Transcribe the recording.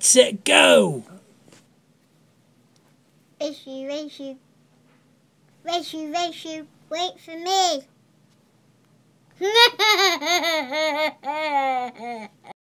Get set, go! Race you, race you. Race you, race you. Wait for me.